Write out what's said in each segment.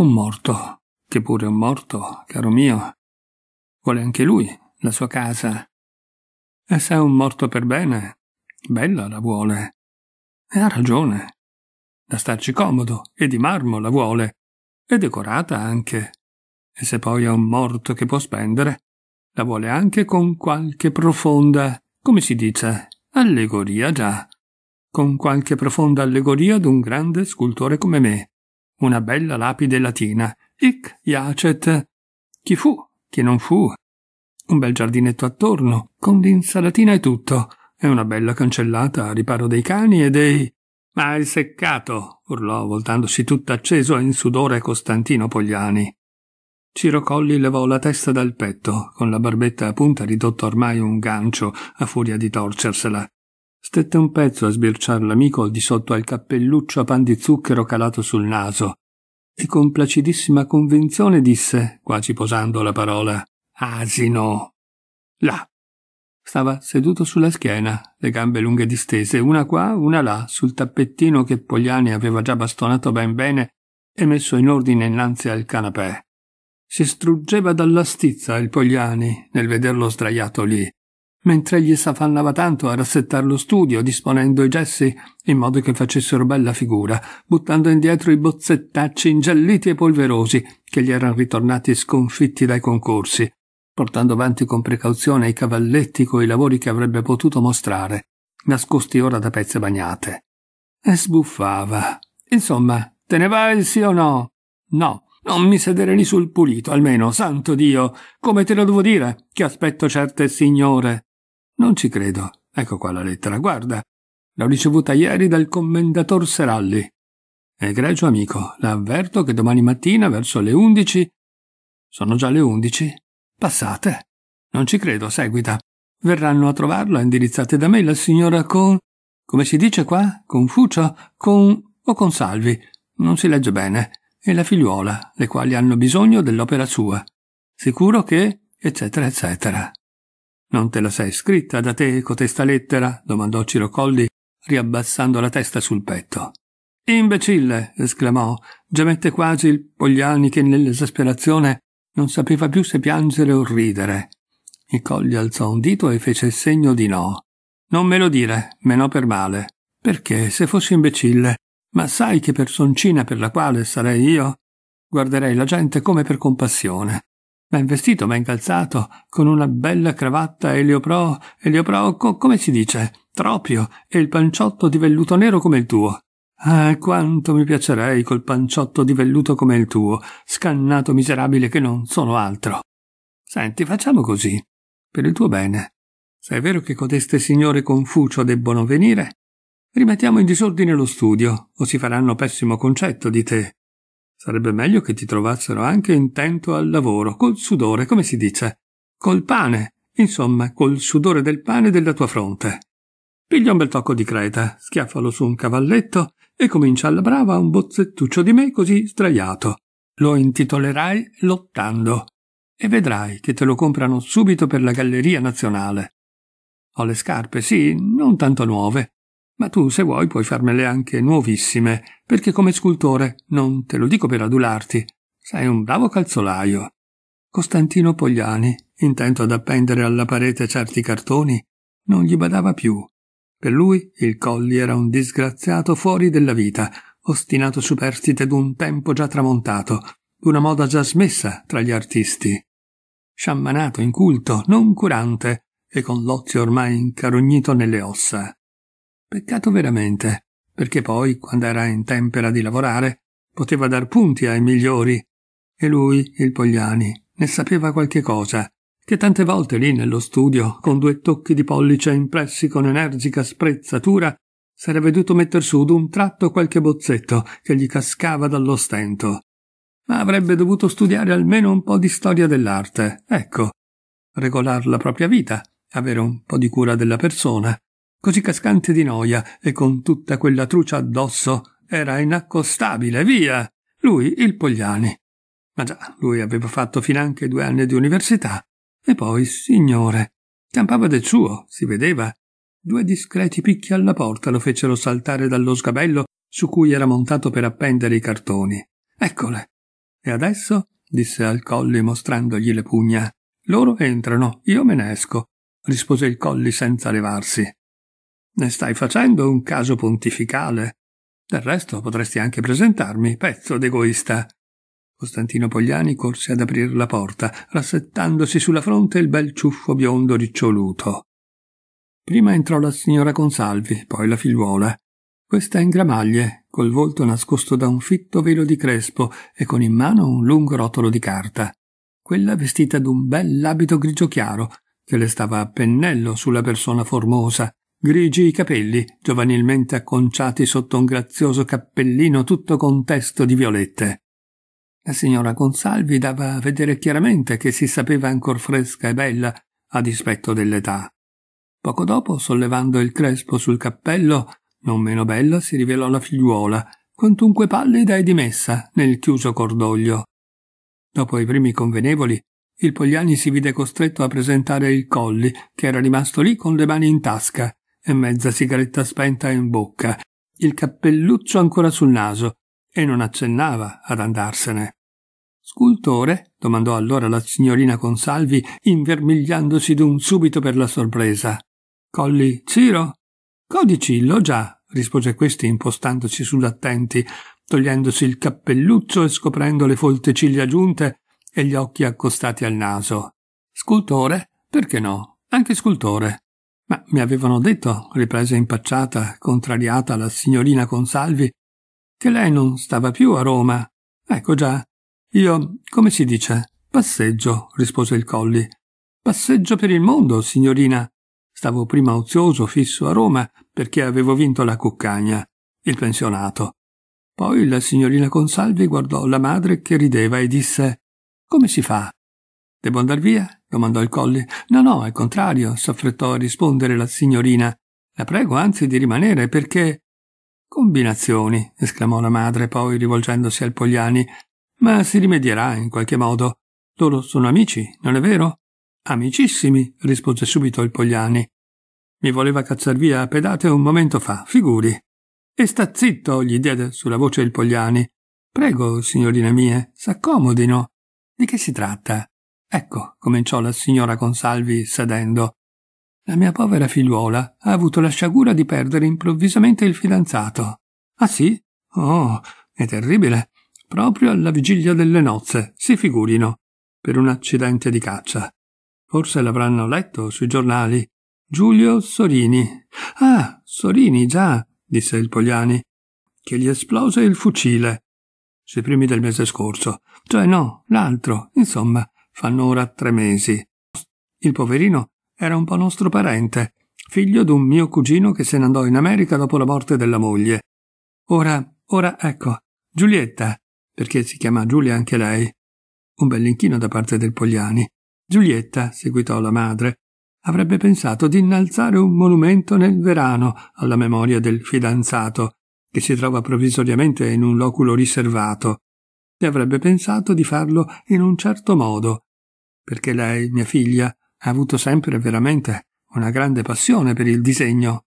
Un morto, che pure è un morto, caro mio, vuole anche lui la sua casa. E se è un morto per bene, bella la vuole. E ha ragione. Da starci comodo e di marmo la vuole, e decorata anche. E se poi è un morto che può spendere, la vuole anche con qualche profonda, come si dice, allegoria già, con qualche profonda allegoria d'un grande scultore come me, una bella lapide latina. Hic jacet. Chi fu? Chi non fu? Un bel giardinetto attorno, con l'insalatina e tutto, e una bella cancellata a riparo dei cani e dei... Ma il seccato! urlò, voltandosi tutto acceso e in sudore Costantino Pogliani. Ciro Colli levò la testa dal petto, con la barbetta a punta ridotta ormai un gancio, a furia di torcersela. Stette un pezzo a sbirciar l'amico di sotto al cappelluccio a pan di zucchero calato sul naso e con placidissima convinzione disse, quasi posando la parola, asino. Là. Stava seduto sulla schiena, le gambe lunghe distese, una qua, una là, sul tappettino che Pogliani aveva già bastonato ben bene e messo in ordine innanzi al canapè. Si struggeva dalla stizza il Pogliani nel vederlo sdraiato lì mentre egli s'affannava tanto a rassettare lo studio, disponendo i gessi in modo che facessero bella figura, buttando indietro i bozzettacci ingialliti e polverosi che gli erano ritornati sconfitti dai concorsi, portando avanti con precauzione i cavalletti coi lavori che avrebbe potuto mostrare, nascosti ora da pezze bagnate. E sbuffava. Insomma, te ne vai sì o no? No, non mi sedere lì sul pulito, almeno, santo Dio, come te lo devo dire, che aspetto certe signore. Non ci credo. Ecco qua la lettera, guarda. L'ho ricevuta ieri dal commendator Seralli. Egregio amico, la avverto che domani mattina verso le undici... Sono già le undici? Passate. Non ci credo, seguita. Verranno a trovarla indirizzate da me la signora con... come si dice qua? Confucio? Con... o con Salvi. Non si legge bene. E la figliuola, le quali hanno bisogno dell'opera sua. Sicuro che... eccetera, eccetera. Non te la sei scritta da te cotesta lettera? domandò Ciro Colli, riabbassando la testa sul petto. Imbecille! esclamò, gemette quasi il Pogliani che nell'esasperazione non sapeva più se piangere o ridere. Il Colli alzò un dito e fece il segno di no. Non me lo dire, meno per male. Perché se fossi imbecille, ma sai che personcina per la quale sarei io? Guarderei la gente come per compassione ben vestito, ben calzato, con una bella cravatta e eliopro, eliopro, co- come si dice, tropio, e il panciotto di velluto nero come il tuo. Ah, quanto mi piacerei col panciotto di velluto come il tuo, scannato miserabile che non sono altro. Senti, facciamo così, per il tuo bene. Se è vero che codeste signore Confucio debbono venire, rimettiamo in disordine lo studio, o si faranno pessimo concetto di te. Sarebbe meglio che ti trovassero anche intento al lavoro, col sudore, come si dice, col pane, insomma, col sudore del pane della tua fronte. Piglia un bel tocco di creta, schiaffalo su un cavalletto e comincia alla brava un bozzettuccio di me così sdraiato. Lo intitolerai Lottando e vedrai che te lo comprano subito per la Galleria Nazionale. Ho le scarpe, sì, non tanto nuove, ma tu se vuoi puoi farmele anche nuovissime, perché come scultore non te lo dico per adularti, sei un bravo calzolaio. Costantino Pogliani, intento ad appendere alla parete certi cartoni, non gli badava più. Per lui il Colli era un disgraziato fuori della vita, ostinato superstite d'un tempo già tramontato, d'una moda già smessa tra gli artisti. Sciammanato, inculto, non curante, e con l'ozio ormai incarognito nelle ossa. Peccato veramente, perché poi, quando era in tempera di lavorare, poteva dar punti ai migliori. E lui, il Pogliani, ne sapeva qualche cosa, che tante volte lì nello studio, con due tocchi di pollice impressi con energica sprezzatura, s'era veduto metter su d'un tratto qualche bozzetto che gli cascava dallo stento. Ma avrebbe dovuto studiare almeno un po' di storia dell'arte, ecco, regolar la propria vita, avere un po' di cura della persona, così cascante di noia e con tutta quella trucia addosso, era inaccostabile, via! Lui, il Pogliani. Ma già, lui aveva fatto finanche due anni di università. E poi, signore, campava del suo, si vedeva. Due discreti picchi alla porta lo fecero saltare dallo sgabello su cui era montato per appendere i cartoni. Eccole. E adesso, disse al colli mostrandogli le pugna, loro entrano, io me ne esco, rispose il colli senza levarsi. Ne stai facendo un caso pontificale. Del resto potresti anche presentarmi, pezzo d'egoista. Costantino Pogliani corse ad aprir la porta, rassettandosi sulla fronte il bel ciuffo biondo riccioluto. Prima entrò la signora Consalvi, poi la figliuola. Questa in gramaglie, col volto nascosto da un fitto velo di crespo e con in mano un lungo rotolo di carta. Quella vestita d'un bel abito grigio chiaro, che le stava a pennello sulla persona formosa, grigi i capelli, giovanilmente acconciati sotto un grazioso cappellino tutto con testo di violette. La signora Consalvi dava a vedere chiaramente che si sapeva ancor fresca e bella, a dispetto dell'età. Poco dopo, sollevando il crespo sul cappello, non meno bella si rivelò la figliuola, quantunque pallida e dimessa, nel chiuso cordoglio. Dopo i primi convenevoli, il Pogliani si vide costretto a presentare il Colli, che era rimasto lì con le mani in tasca, e mezza sigaretta spenta in bocca, il cappelluccio ancora sul naso, e non accennava ad andarsene. Scultore? domandò allora la signorina Consalvi, invermigliandosi d'un subito per la sorpresa. Colli Ciro? Codicillo, già, rispose questi impostandosi sull'attenti, togliendosi il cappelluccio e scoprendo le folte ciglia giunte e gli occhi accostati al naso. Scultore? Perché no? Anche scultore. Ma mi avevano detto, riprese impacciata, contrariata la signorina Consalvi, che lei non stava più a Roma. Ecco già. Io, come si dice, passeggio, rispose il colli. Passeggio per il mondo, signorina. Stavo prima ozioso, fisso a Roma, perché avevo vinto la cuccagna, il pensionato. Poi la signorina Consalvi guardò la madre che rideva e disse Come si fa Devo andar via? domandò il colli. No, no, al contrario, s'affrettò a rispondere la signorina. La prego anzi di rimanere perché. Combinazioni, esclamò la madre, poi rivolgendosi al Pogliani. Ma si rimedierà in qualche modo. Loro sono amici, non è vero? Amicissimi, rispose subito il Pogliani. Mi voleva cacciar via a pedate un momento fa, figuri. E sta zitto, gli diede sulla voce il Pogliani. Prego, signorina mie, s'accomodino. Di che si tratta? Ecco, cominciò la signora Consalvi sedendo. La mia povera figliuola ha avuto la sciagura di perdere improvvisamente il fidanzato. Ah sì? Oh, è terribile. Proprio alla vigilia delle nozze, si figurino, per un accidente di caccia. Forse l'avranno letto sui giornali. Giulio Sorini. Ah, Sorini, già, disse il Pogliani, che gli esplose il fucile. Sui primi del mese scorso. Cioè no, l'altro, insomma fanno ora tre mesi. Il poverino era un po' nostro parente, figlio d'un mio cugino che se ne andò in America dopo la morte della moglie. Ora, ora, ecco, Giulietta, perché si chiama Giulia anche lei. Un bell'inchino da parte del Pogliani. Giulietta, seguitò la madre, avrebbe pensato di innalzare un monumento nel verano alla memoria del fidanzato, che si trova provvisoriamente in un loculo riservato, e avrebbe pensato di farlo in un certo modo, perché lei, mia figlia, ha avuto sempre veramente una grande passione per il disegno.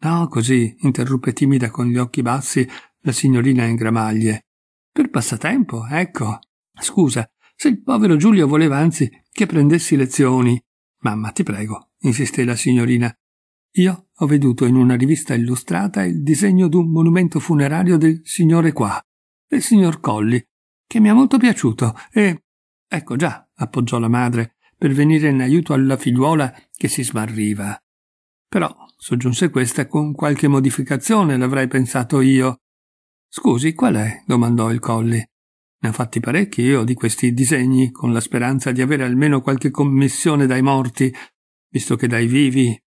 No, così, interruppe timida con gli occhi bassi la signorina in gramaglie. Per passatempo, ecco. Scusa, se il povero Giulio voleva anzi che prendessi lezioni. Mamma, ti prego, insisté la signorina. Io ho veduto in una rivista illustrata il disegno d'un monumento funerario del signore qua, del signor Colli, che mi ha molto piaciuto e... Ecco già, appoggiò la madre, per venire in aiuto alla figliuola che si smarriva. Però, soggiunse questa, con qualche modificazione l'avrei pensato io. Scusi, qual è? domandò il colli. Ne ho fatti parecchi io di questi disegni, con la speranza di avere almeno qualche commissione dai morti, visto che dai vivi.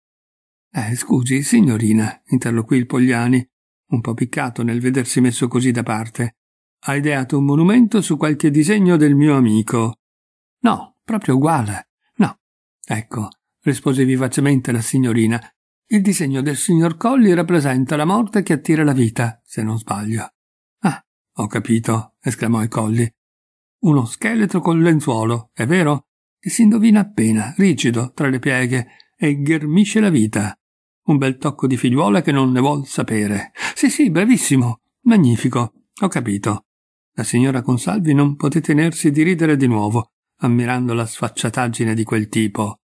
Eh, scusi, signorina, interloquì il Pogliani, un po' piccato nel vedersi messo così da parte ha ideato un monumento su qualche disegno del mio amico. No, proprio uguale. No. Ecco, rispose vivacemente la signorina. Il disegno del signor Colli rappresenta la morte che attira la vita, se non sbaglio. Ah, ho capito, esclamò il Colli. Uno scheletro col lenzuolo, è vero? Che si indovina appena, rigido tra le pieghe, e ghermisce la vita. Un bel tocco di figliuola che non ne vuol sapere. Sì, sì, bravissimo, magnifico, ho capito. La signora Consalvi non poté tenersi di ridere di nuovo, ammirando la sfacciataggine di quel tipo.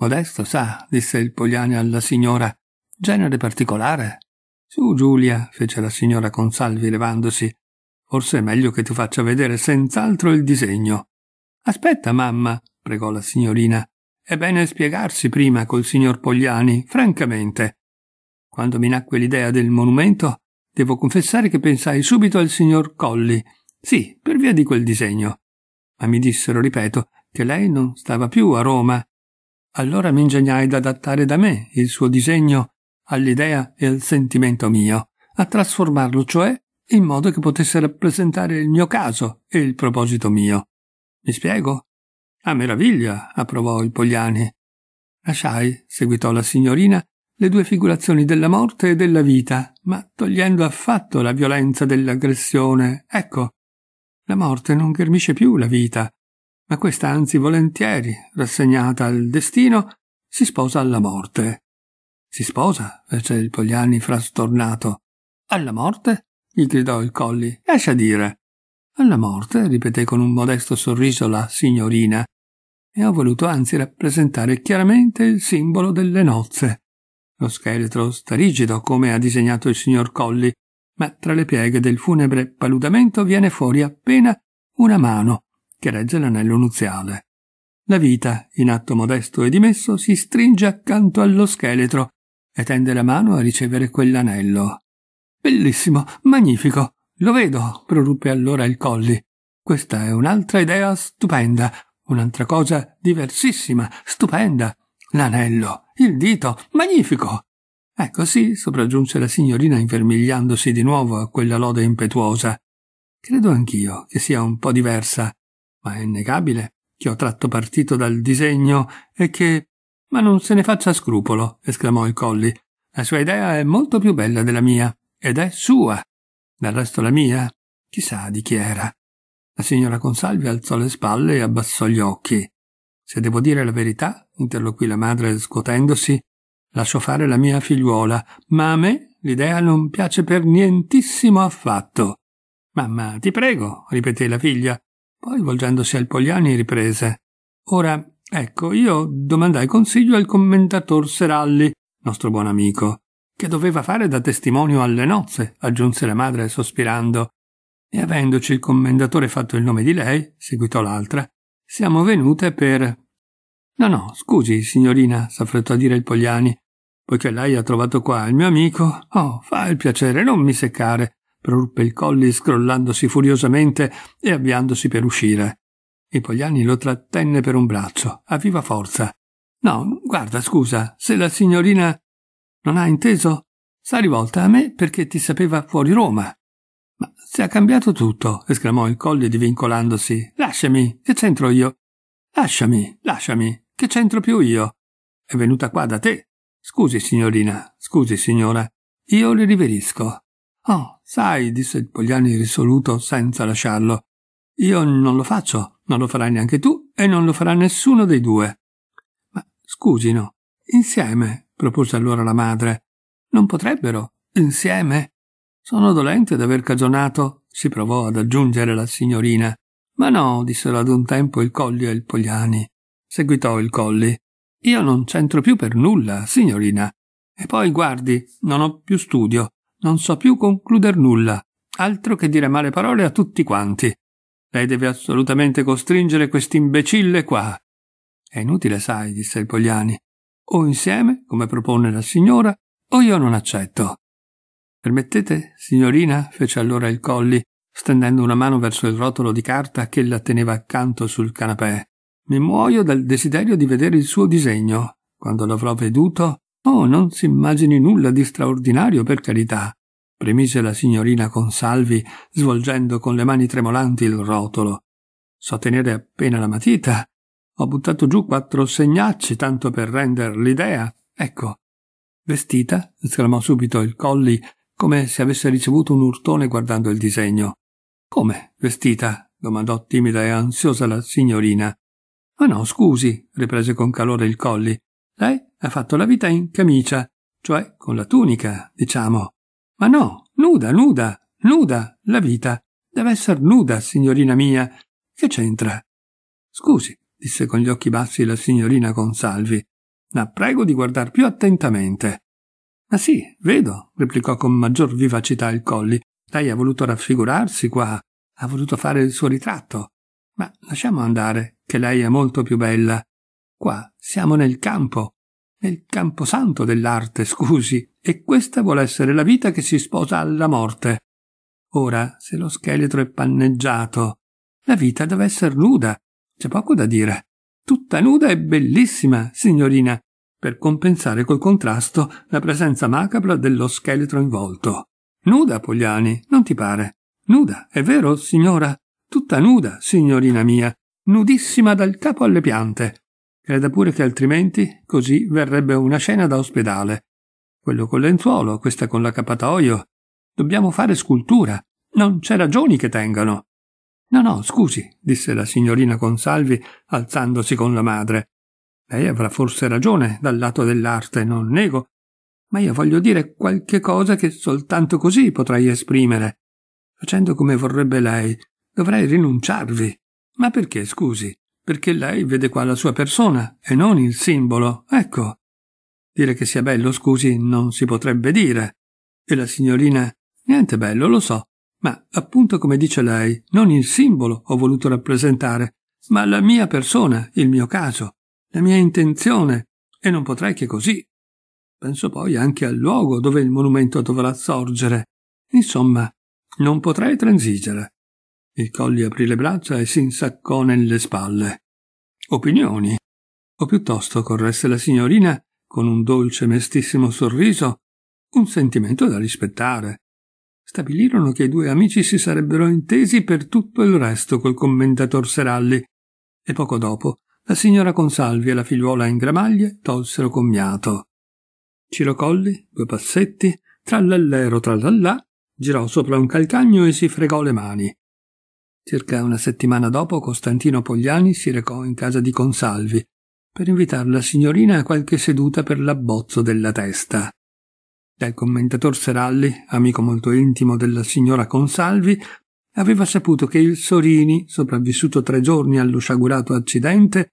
Modesto, sa, disse il Pogliani alla signora. Genere particolare. Su, Giulia, fece la signora Consalvi levandosi. Forse è meglio che tu faccia vedere senz'altro il disegno. Aspetta, mamma, pregò la signorina. È bene spiegarsi prima col signor Pogliani, francamente. Quando mi nacque l'idea del monumento, Devo confessare che pensai subito al signor Colli. Sì, per via di quel disegno. Ma mi dissero, ripeto, che lei non stava più a Roma. Allora mi ingegnai ad adattare da me il suo disegno all'idea e al sentimento mio, a trasformarlo, cioè, in modo che potesse rappresentare il mio caso e il proposito mio. Mi spiego? A meraviglia, approvò il Pogliani. Lasciai, seguitò la signorina, le due figurazioni della morte e della vita, ma togliendo affatto la violenza dell'aggressione. Ecco, la morte non ghermisce più la vita, ma questa anzi volentieri, rassegnata al destino, si sposa alla morte. Si sposa, fece il Pogliani frastornato. Alla morte? gli gridò il Colli. Lascia dire. Alla morte, ripeté con un modesto sorriso la signorina, e ho voluto anzi rappresentare chiaramente il simbolo delle nozze. Lo scheletro sta rigido come ha disegnato il signor Colli, ma tra le pieghe del funebre paludamento viene fuori appena una mano che regge l'anello nuziale. La vita, in atto modesto e dimesso, si stringe accanto allo scheletro e tende la mano a ricevere quell'anello. Bellissimo, magnifico, lo vedo, proruppe allora il Colli. Questa è un'altra idea stupenda, un'altra cosa diversissima, stupenda l'anello, il dito, magnifico! Ecco sì, sopraggiunse la signorina invermigliandosi di nuovo a quella lode impetuosa. Credo anch'io che sia un po' diversa, ma è innegabile che ho tratto partito dal disegno e che. Ma non se ne faccia scrupolo, esclamò il Colli. La sua idea è molto più bella della mia, ed è sua. Del resto la mia, chissà di chi era. La signora Consalvi alzò le spalle e abbassò gli occhi. Se devo dire la verità, interloquì la madre scuotendosi, lascio fare la mia figliuola, ma a me l'idea non piace per nientissimo affatto. Mamma, ti prego, ripeté la figlia, poi volgendosi al Pogliani riprese. Ora, ecco, io domandai consiglio al commentator Seralli, nostro buon amico, che doveva fare da testimonio alle nozze, aggiunse la madre sospirando. E avendoci il commendatore fatto il nome di lei, seguitò l'altra, siamo venute per No, no, scusi, signorina, s'affrettò a dire il Pogliani, poiché lei ha trovato qua il mio amico. Oh, fa il piacere, non mi seccare, proruppe il colli scrollandosi furiosamente e avviandosi per uscire. Il Pogliani lo trattenne per un braccio, a viva forza. No, guarda, scusa, se la signorina non ha inteso, s'ha rivolta a me perché ti sapeva fuori Roma. Ma se ha cambiato tutto, esclamò il colli divincolandosi. Lasciami, che c'entro io? Lasciami, lasciami, che c'entro più io? È venuta qua da te. Scusi, signorina, scusi, signora. Io le riverisco. Oh, sai, disse il Pogliani risoluto senza lasciarlo. Io non lo faccio, non lo farai neanche tu e non lo farà nessuno dei due. Ma scusino, insieme, propose allora la madre. Non potrebbero, insieme? Sono dolente d'aver cagionato, si provò ad aggiungere la signorina. Ma no, dissero ad un tempo il Colli e il Pogliani seguitò il colli. Io non c'entro più per nulla, signorina. E poi guardi, non ho più studio, non so più concludere nulla, altro che dire male parole a tutti quanti. Lei deve assolutamente costringere quest'imbecille qua. È inutile, sai, disse il Pogliani. O insieme, come propone la signora, o io non accetto. Permettete, signorina, fece allora il colli, stendendo una mano verso il rotolo di carta che la teneva accanto sul canapè. Mi muoio dal desiderio di vedere il suo disegno. Quando l'avrò veduto, oh, non si immagini nulla di straordinario, per carità, premise la signorina Consalvi, svolgendo con le mani tremolanti il rotolo. So tenere appena la matita. Ho buttato giù quattro segnacci, tanto per render l'idea. Ecco. Vestita? esclamò subito il colli, come se avesse ricevuto un urtone guardando il disegno. Come? Vestita? domandò timida e ansiosa la signorina. Ma ah no, scusi, riprese con calore il colli. Lei ha fatto la vita in camicia, cioè con la tunica, diciamo. Ma no, nuda, nuda, nuda, la vita. Deve essere nuda, signorina mia. Che c'entra? Scusi, disse con gli occhi bassi la signorina Consalvi. La prego di guardar più attentamente. Ma ah sì, vedo, replicò con maggior vivacità il colli. Lei ha voluto raffigurarsi qua, ha voluto fare il suo ritratto. Ma lasciamo andare, che lei è molto più bella. Qua siamo nel campo, nel camposanto dell'arte, scusi, e questa vuole essere la vita che si sposa alla morte. Ora, se lo scheletro è panneggiato, la vita deve essere nuda, c'è poco da dire. Tutta nuda e bellissima, signorina, per compensare col contrasto la presenza macabra dello scheletro involto. Nuda, Pogliani, non ti pare? Nuda, è vero, signora? Tutta nuda, signorina mia, nudissima dal capo alle piante. Creda pure che altrimenti così verrebbe una scena da ospedale. Quello col lenzuolo, questa con la Dobbiamo fare scultura. Non c'è ragioni che tengano. No, no, scusi, disse la signorina Consalvi, alzandosi con la madre. Lei avrà forse ragione dal lato dell'arte, non nego, ma io voglio dire qualche cosa che soltanto così potrei esprimere. Facendo come vorrebbe lei, dovrei rinunciarvi. Ma perché, scusi? Perché lei vede qua la sua persona e non il simbolo, ecco. Dire che sia bello, scusi, non si potrebbe dire. E la signorina. Niente bello, lo so, ma appunto come dice lei, non il simbolo ho voluto rappresentare, ma la mia persona, il mio caso, la mia intenzione, e non potrei che così. Penso poi anche al luogo dove il monumento dovrà sorgere. Insomma, non potrei transigere. Il Colli aprì le braccia e si insaccò nelle spalle. Opinioni. O piuttosto corresse la signorina, con un dolce mestissimo sorriso, un sentimento da rispettare. Stabilirono che i due amici si sarebbero intesi per tutto il resto col commendator Seralli, e poco dopo la signora Consalvi e la figliuola in gramaglie tolsero commiato. Ciro Colli, due passetti, trallallero trallallà, girò sopra un calcagno e si fregò le mani. Circa una settimana dopo Costantino Pogliani si recò in casa di Consalvi per invitare la signorina a qualche seduta per l'abbozzo della testa. Dal commentator Seralli, amico molto intimo della signora Consalvi, aveva saputo che il Sorini, sopravvissuto tre giorni allo sciagurato accidente,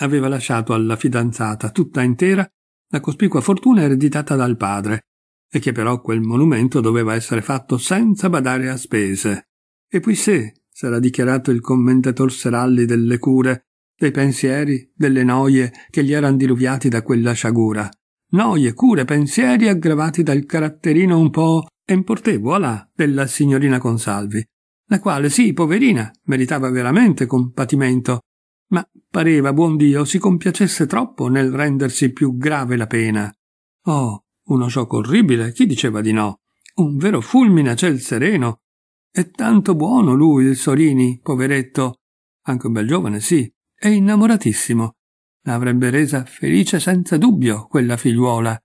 aveva lasciato alla fidanzata tutta intera la cospicua fortuna ereditata dal padre, e che però quel monumento doveva essere fatto senza badare a spese. E poi se, sarà dichiarato il commentator Seralli delle cure, dei pensieri, delle noie che gli eran diluviati da quella sciagura. Noie, cure, pensieri aggravati dal caratterino un po' emportevo della signorina Consalvi, la quale, sì, poverina, meritava veramente compatimento, ma pareva buon Dio si compiacesse troppo nel rendersi più grave la pena. Oh, uno sciocco orribile, chi diceva di no? Un vero fulmine a ciel sereno, è tanto buono lui, il Sorini, poveretto. Anche un bel giovane, sì. È innamoratissimo. L'avrebbe resa felice senza dubbio quella figliuola.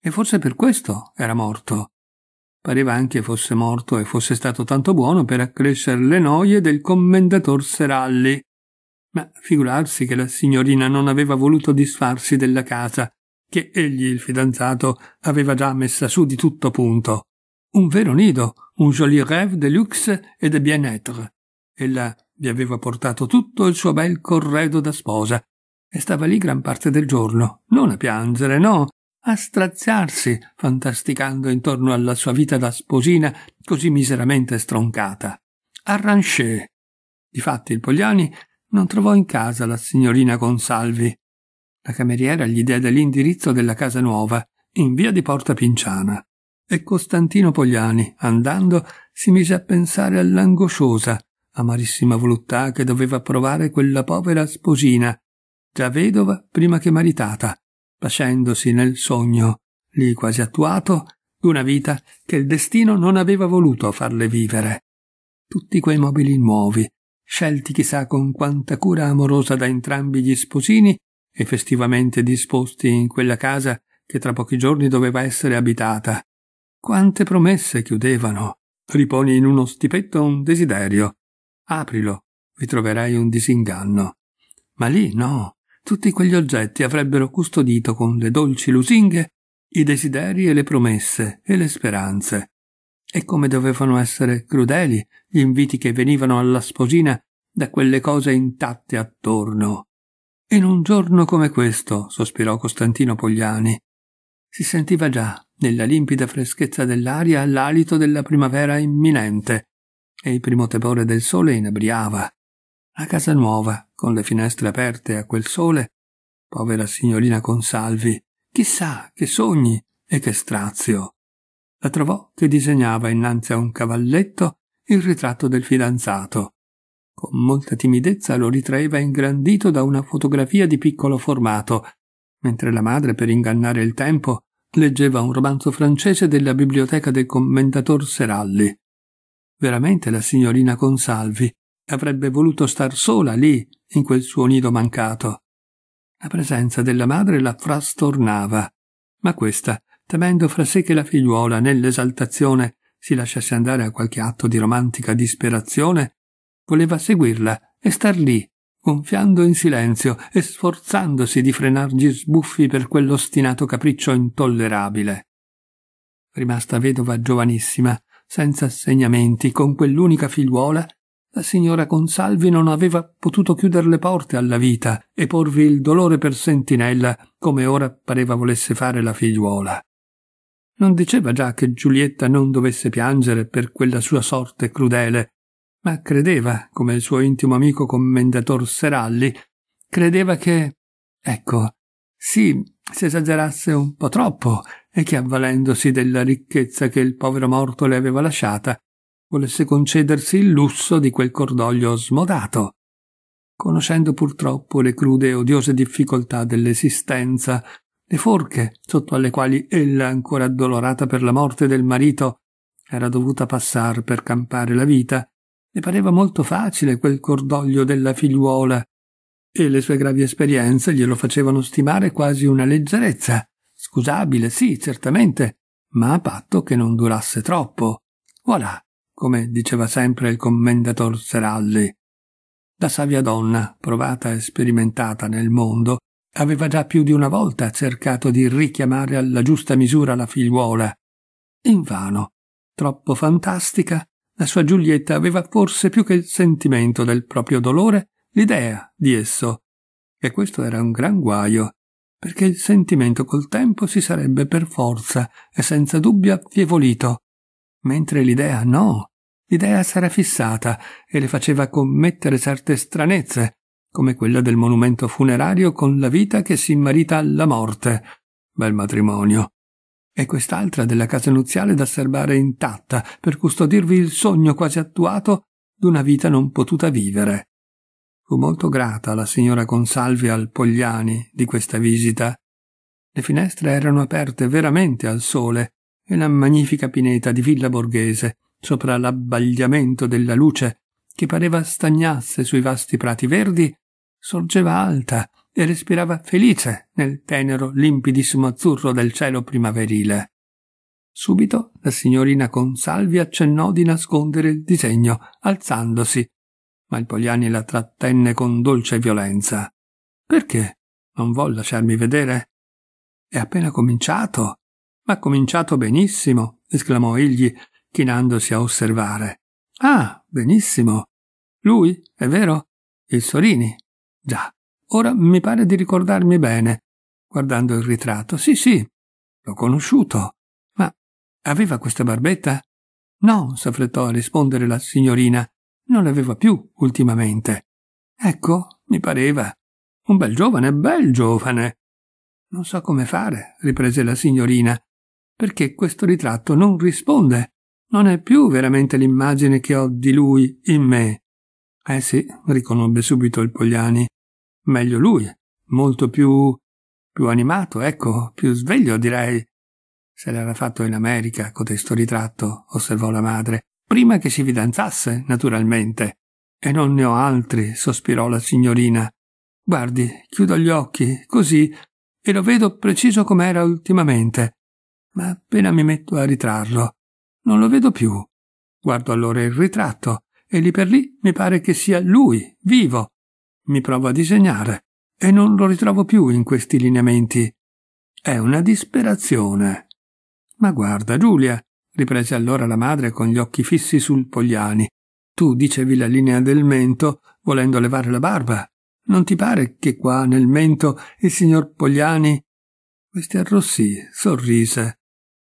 E forse per questo era morto. Pareva anche fosse morto e fosse stato tanto buono per accrescere le noie del commendator Seralli. Ma figurarsi che la signorina non aveva voluto disfarsi della casa, che egli, il fidanzato, aveva già messa su di tutto punto. Un vero nido, un joli rêve de luxe e de bien-être. Ella vi aveva portato tutto il suo bel corredo da sposa e stava lì gran parte del giorno, non a piangere, no, a straziarsi, fantasticando intorno alla sua vita da sposina così miseramente stroncata. Arranché. Difatti il Pogliani non trovò in casa la signorina Consalvi. La cameriera gli diede l'indirizzo della casa nuova, in via di Porta Pinciana e Costantino Pogliani, andando, si mise a pensare all'angosciosa, amarissima voluttà che doveva provare quella povera sposina, già vedova prima che maritata, facendosi nel sogno, lì quasi attuato, d'una vita che il destino non aveva voluto farle vivere. Tutti quei mobili nuovi, scelti chissà con quanta cura amorosa da entrambi gli sposini e festivamente disposti in quella casa che tra pochi giorni doveva essere abitata, quante promesse chiudevano! Riponi in uno stipetto un desiderio. Aprilo, vi troverai un disinganno. Ma lì no, tutti quegli oggetti avrebbero custodito con le dolci lusinghe i desideri e le promesse e le speranze. E come dovevano essere crudeli gli inviti che venivano alla sposina da quelle cose intatte attorno. In un giorno come questo, sospirò Costantino Pogliani, si sentiva già nella limpida freschezza dell'aria l'alito della primavera imminente e il primo tepore del sole inebriava. La casa nuova, con le finestre aperte a quel sole, povera signorina Consalvi, chissà che sogni e che strazio. La trovò che disegnava innanzi a un cavalletto il ritratto del fidanzato. Con molta timidezza lo ritraeva ingrandito da una fotografia di piccolo formato, mentre la madre, per ingannare il tempo, leggeva un romanzo francese della biblioteca del commendator Seralli. Veramente la signorina Consalvi avrebbe voluto star sola lì, in quel suo nido mancato. La presenza della madre la frastornava, ma questa, temendo fra sé che la figliuola, nell'esaltazione, si lasciasse andare a qualche atto di romantica disperazione, voleva seguirla e star lì, gonfiando in silenzio e sforzandosi di frenar gli sbuffi per quell'ostinato capriccio intollerabile. Rimasta vedova giovanissima, senza assegnamenti, con quell'unica figliuola, la signora Consalvi non aveva potuto chiuder le porte alla vita e porvi il dolore per sentinella, come ora pareva volesse fare la figliuola. Non diceva già che Giulietta non dovesse piangere per quella sua sorte crudele, ma credeva, come il suo intimo amico commendator Seralli, credeva che, ecco, sì, si esagerasse un po' troppo e che avvalendosi della ricchezza che il povero morto le aveva lasciata, volesse concedersi il lusso di quel cordoglio smodato. Conoscendo purtroppo le crude e odiose difficoltà dell'esistenza, le forche sotto alle quali ella, ancora addolorata per la morte del marito, era dovuta passar per campare la vita, le pareva molto facile quel cordoglio della figliuola, e le sue gravi esperienze glielo facevano stimare quasi una leggerezza, scusabile, sì, certamente, ma a patto che non durasse troppo. Voilà, come diceva sempre il commendator Seralli. La savia donna, provata e sperimentata nel mondo, aveva già più di una volta cercato di richiamare alla giusta misura la figliuola. Invano, troppo fantastica, la sua Giulietta aveva forse più che il sentimento del proprio dolore l'idea di esso, e questo era un gran guaio, perché il sentimento col tempo si sarebbe per forza e senza dubbio affievolito, mentre l'idea no, l'idea s'era fissata e le faceva commettere certe stranezze, come quella del monumento funerario con la vita che si marita alla morte. Bel matrimonio e quest'altra della casa nuziale da serbare intatta per custodirvi il sogno quasi attuato d'una vita non potuta vivere. Fu molto grata la signora Consalvi al Pogliani di questa visita. Le finestre erano aperte veramente al sole e la magnifica pineta di Villa Borghese, sopra l'abbagliamento della luce che pareva stagnasse sui vasti prati verdi, sorgeva alta e respirava felice nel tenero limpidissimo azzurro del cielo primaverile. Subito la signorina Consalvi accennò di nascondere il disegno, alzandosi, ma il Pogliani la trattenne con dolce violenza. Perché? Non vuol lasciarmi vedere? È appena cominciato. Ma cominciato benissimo, esclamò egli, chinandosi a osservare. Ah, benissimo. Lui, è vero? Il Sorini? Già, Ora mi pare di ricordarmi bene, guardando il ritratto. Sì, sì, l'ho conosciuto. Ma aveva questa barbetta? No, s'affrettò a rispondere la signorina. Non l'aveva più ultimamente. Ecco, mi pareva. Un bel giovane, bel giovane. Non so come fare, riprese la signorina, perché questo ritratto non risponde. Non è più veramente l'immagine che ho di lui in me. Eh sì, riconobbe subito il Pogliani meglio lui, molto più, più animato, ecco, più sveglio direi. Se l'era fatto in America, codesto ritratto, osservò la madre, prima che si fidanzasse, naturalmente. E non ne ho altri, sospirò la signorina. Guardi, chiudo gli occhi, così, e lo vedo preciso com'era ultimamente. Ma appena mi metto a ritrarlo, non lo vedo più. Guardo allora il ritratto, e lì per lì mi pare che sia lui, vivo, mi provo a disegnare e non lo ritrovo più in questi lineamenti. È una disperazione. Ma guarda, Giulia, riprese allora la madre con gli occhi fissi sul Pogliani. Tu dicevi la linea del mento volendo levare la barba. Non ti pare che qua nel mento il signor Pogliani? Questi arrossì, sorrise.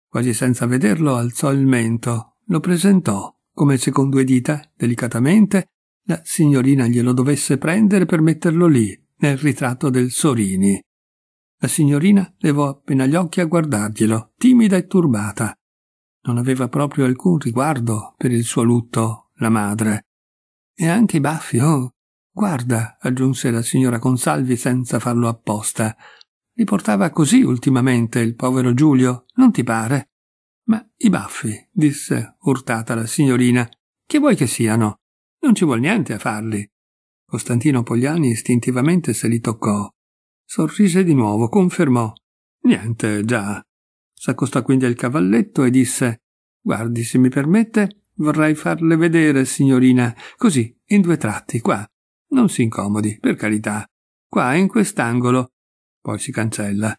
Quasi senza vederlo alzò il mento, lo presentò, come se con due dita, delicatamente, la signorina glielo dovesse prendere per metterlo lì, nel ritratto del Sorini. La signorina levò appena gli occhi a guardarglielo, timida e turbata. Non aveva proprio alcun riguardo per il suo lutto, la madre. E anche i baffi, oh! Guarda, aggiunse la signora Consalvi senza farlo apposta. Li portava così ultimamente il povero Giulio, non ti pare? Ma i baffi, disse urtata la signorina, che vuoi che siano? Non ci vuol niente a farli. Costantino Pogliani istintivamente se li toccò. Sorrise di nuovo, confermò. Niente, già. S'accostò quindi al cavalletto e disse Guardi, se mi permette, vorrei farle vedere, signorina, così, in due tratti, qua. Non si incomodi, per carità. Qua, in quest'angolo. Poi si cancella.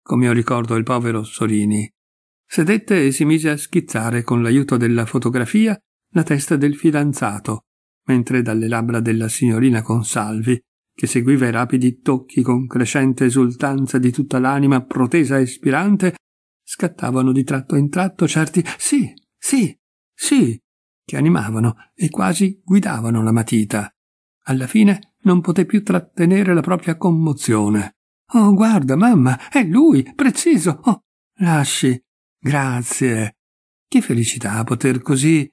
Come io ricordo il povero Solini. Sedette e si mise a schizzare con l'aiuto della fotografia la testa del fidanzato, mentre dalle labbra della signorina Consalvi, che seguiva i rapidi tocchi con crescente esultanza di tutta l'anima protesa e spirante, scattavano di tratto in tratto certi sì, sì, sì, che animavano e quasi guidavano la matita. Alla fine non poté più trattenere la propria commozione. Oh, guarda, mamma, è lui, preciso. Oh, lasci. Grazie. Che felicità poter così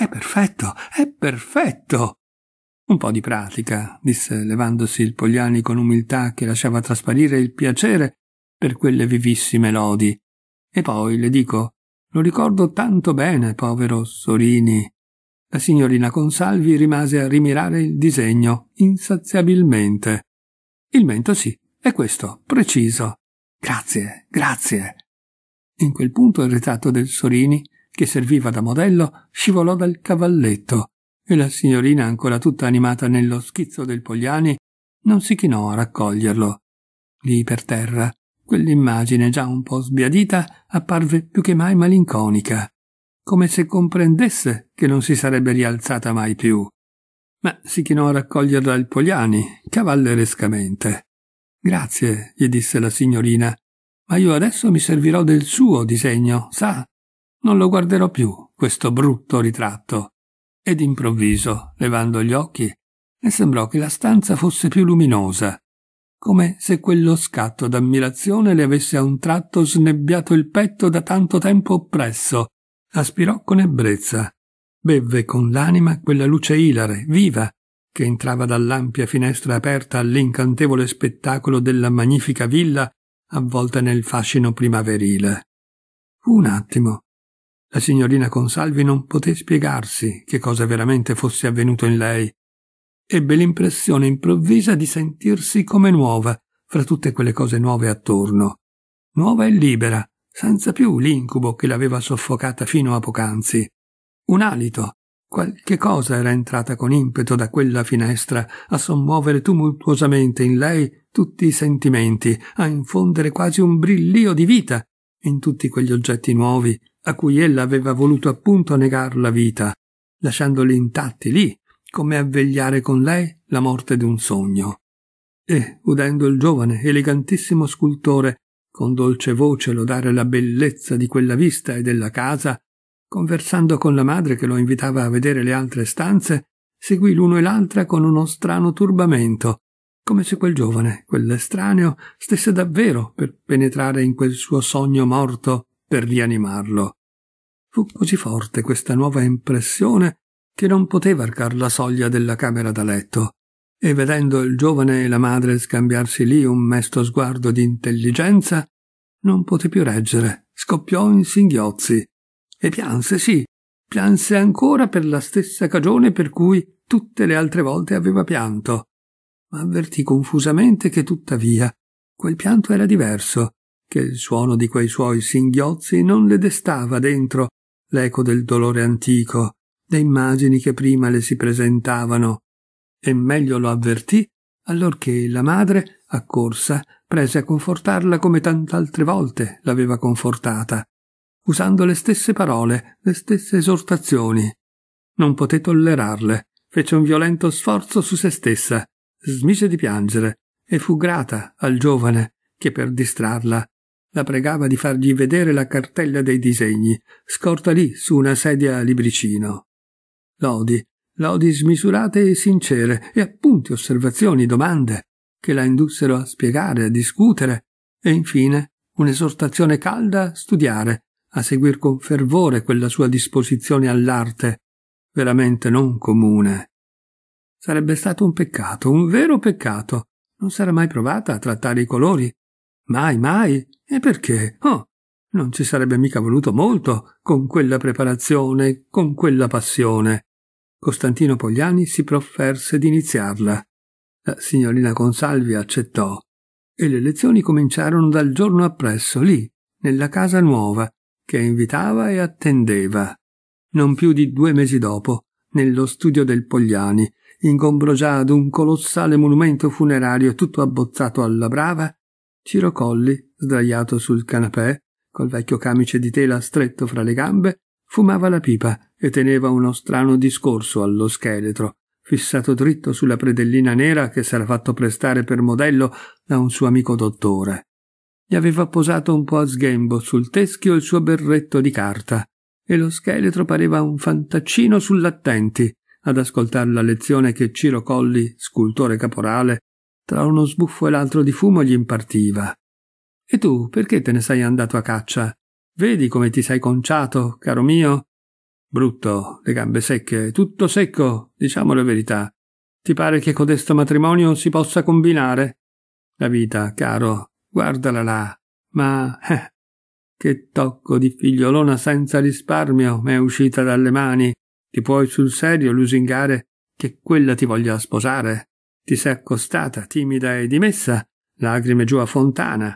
è perfetto, è perfetto. Un po' di pratica, disse levandosi il Pogliani con umiltà che lasciava trasparire il piacere per quelle vivissime lodi. E poi le dico, lo ricordo tanto bene, povero Sorini. La signorina Consalvi rimase a rimirare il disegno insaziabilmente. Il mento sì, è questo, preciso. Grazie, grazie. In quel punto il ritratto del Sorini che serviva da modello, scivolò dal cavalletto e la signorina, ancora tutta animata nello schizzo del Pogliani, non si chinò a raccoglierlo. Lì per terra, quell'immagine già un po' sbiadita apparve più che mai malinconica, come se comprendesse che non si sarebbe rialzata mai più. Ma si chinò a raccoglierla il Pogliani, cavallerescamente. Grazie, gli disse la signorina, ma io adesso mi servirò del suo disegno, sa? Non lo guarderò più, questo brutto ritratto. E d'improvviso, levando gli occhi, le sembrò che la stanza fosse più luminosa, come se quello scatto d'ammirazione le avesse a un tratto snebbiato il petto da tanto tempo oppresso. Aspirò con ebbrezza, bevve con l'anima quella luce ilare, viva, che entrava dall'ampia finestra aperta all'incantevole spettacolo della magnifica villa avvolta nel fascino primaverile. Fu un attimo, la signorina Consalvi non poté spiegarsi che cosa veramente fosse avvenuto in lei. Ebbe l'impressione improvvisa di sentirsi come nuova, fra tutte quelle cose nuove attorno. Nuova e libera, senza più l'incubo che l'aveva soffocata fino a poc'anzi. Un alito, qualche cosa era entrata con impeto da quella finestra a sommuovere tumultuosamente in lei tutti i sentimenti, a infondere quasi un brillio di vita in tutti quegli oggetti nuovi a cui ella aveva voluto appunto negar la vita, lasciandoli intatti lì, come a vegliare con lei la morte d'un sogno. E, udendo il giovane, elegantissimo scultore, con dolce voce lodare la bellezza di quella vista e della casa, conversando con la madre che lo invitava a vedere le altre stanze, seguì l'uno e l'altra con uno strano turbamento, come se quel giovane, quell'estraneo, stesse davvero per penetrare in quel suo sogno morto per rianimarlo. Fu così forte questa nuova impressione che non poté varcar la soglia della camera da letto, e vedendo il giovane e la madre scambiarsi lì un mesto sguardo di intelligenza, non poté più reggere, scoppiò in singhiozzi e pianse, sì, pianse ancora per la stessa cagione per cui tutte le altre volte aveva pianto, ma avvertì confusamente che tuttavia quel pianto era diverso, che il suono di quei suoi singhiozzi non le destava dentro l'eco del dolore antico, le immagini che prima le si presentavano, e meglio lo avvertì allorché la madre, accorsa, prese a confortarla come tant'altre volte l'aveva confortata, usando le stesse parole, le stesse esortazioni. Non poté tollerarle, fece un violento sforzo su se stessa, smise di piangere e fu grata al giovane che per distrarla la pregava di fargli vedere la cartella dei disegni, scorta lì su una sedia a libricino. Lodi, lodi smisurate e sincere, e appunti, osservazioni, domande, che la indussero a spiegare, a discutere, e infine un'esortazione calda a studiare, a seguir con fervore quella sua disposizione all'arte, veramente non comune. Sarebbe stato un peccato, un vero peccato. Non s'era mai provata a trattare i colori. Mai, mai, e perché? Oh, non ci sarebbe mica voluto molto con quella preparazione, con quella passione. Costantino Pogliani si profferse di iniziarla. La signorina Consalvi accettò e le lezioni cominciarono dal giorno appresso, lì, nella casa nuova, che invitava e attendeva. Non più di due mesi dopo, nello studio del Pogliani, ingombro già ad un colossale monumento funerario tutto abbozzato alla brava, Ciro Colli sdraiato sul canapè, col vecchio camice di tela stretto fra le gambe, fumava la pipa e teneva uno strano discorso allo scheletro, fissato dritto sulla predellina nera che s'era fatto prestare per modello da un suo amico dottore. Gli aveva posato un po' a sghembo sul teschio il suo berretto di carta, e lo scheletro pareva un fantaccino sull'attenti ad ascoltare la lezione che Ciro Colli, scultore caporale, tra uno sbuffo e l'altro di fumo gli impartiva. E tu perché te ne sei andato a caccia? Vedi come ti sei conciato, caro mio? Brutto, le gambe secche, tutto secco, diciamo la verità. Ti pare che codesto matrimonio si possa combinare? La vita, caro, guardala là. Ma, eh, che tocco di figliolona senza risparmio m'è uscita dalle mani. Ti puoi sul serio lusingare che quella ti voglia sposare? Ti sei accostata, timida e dimessa, lacrime giù a fontana.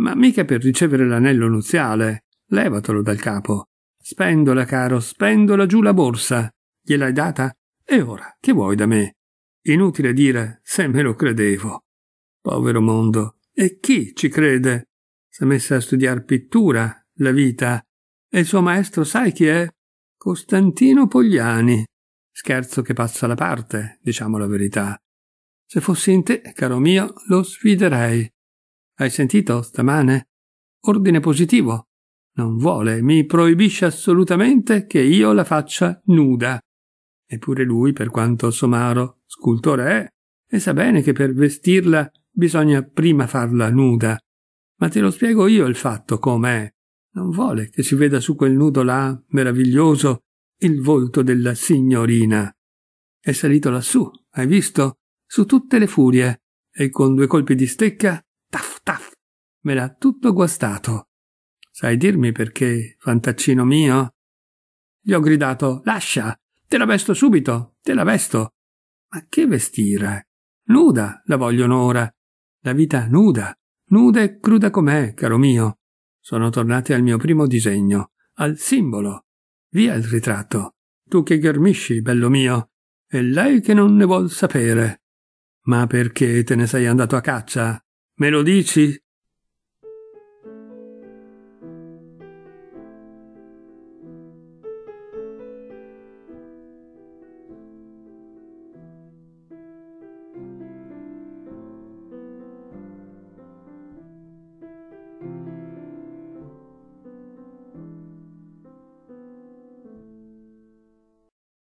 Ma mica per ricevere l'anello nuziale. Levatelo dal capo. Spendola, caro, spendola giù la borsa. Gliel'hai data? E ora, che vuoi da me? Inutile dire se me lo credevo. Povero mondo. E chi ci crede? S'è messa a studiar pittura, la vita. E il suo maestro sai chi è? Costantino Pogliani. Scherzo che passa la parte, diciamo la verità. Se fossi in te, caro mio, lo sfiderei. Hai sentito stamane? Ordine positivo. Non vuole, mi proibisce assolutamente che io la faccia nuda. Eppure lui, per quanto somaro, scultore è, e sa bene che per vestirla bisogna prima farla nuda. Ma te lo spiego io il fatto com'è. Non vuole che si veda su quel nudo là, meraviglioso, il volto della signorina. È salito lassù, hai visto? Su tutte le furie, e con due colpi di stecca Me l'ha tutto guastato. Sai dirmi perché, fantaccino mio? Gli ho gridato, lascia, te la vesto subito, te la vesto. Ma che vestire? Nuda la vogliono ora. La vita nuda, nuda e cruda com'è, caro mio. Sono tornati al mio primo disegno, al simbolo. Via il ritratto. Tu che ghermisci, bello mio. E lei che non ne vuol sapere. Ma perché te ne sei andato a caccia? Me lo dici?